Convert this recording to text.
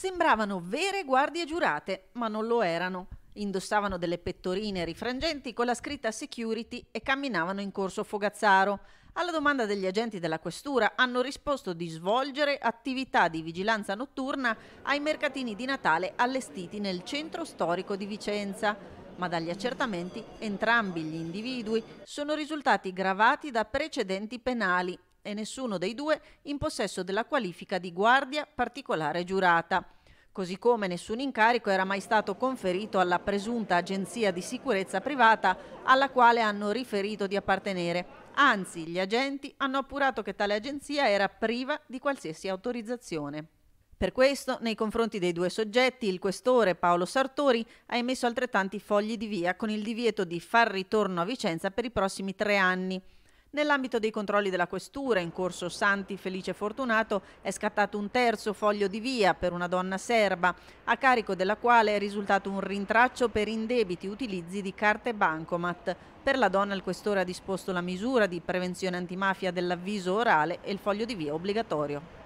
Sembravano vere guardie giurate, ma non lo erano. Indossavano delle pettorine rifrangenti con la scritta security e camminavano in corso Fogazzaro. Alla domanda degli agenti della questura hanno risposto di svolgere attività di vigilanza notturna ai mercatini di Natale allestiti nel centro storico di Vicenza. Ma dagli accertamenti entrambi gli individui sono risultati gravati da precedenti penali e nessuno dei due in possesso della qualifica di guardia particolare giurata. Così come nessun incarico era mai stato conferito alla presunta agenzia di sicurezza privata alla quale hanno riferito di appartenere. Anzi, gli agenti hanno appurato che tale agenzia era priva di qualsiasi autorizzazione. Per questo, nei confronti dei due soggetti, il questore Paolo Sartori ha emesso altrettanti fogli di via con il divieto di far ritorno a Vicenza per i prossimi tre anni. Nell'ambito dei controlli della questura in corso Santi Felice Fortunato è scattato un terzo foglio di via per una donna serba, a carico della quale è risultato un rintraccio per indebiti utilizzi di carte bancomat. Per la donna il questore ha disposto la misura di prevenzione antimafia dell'avviso orale e il foglio di via obbligatorio.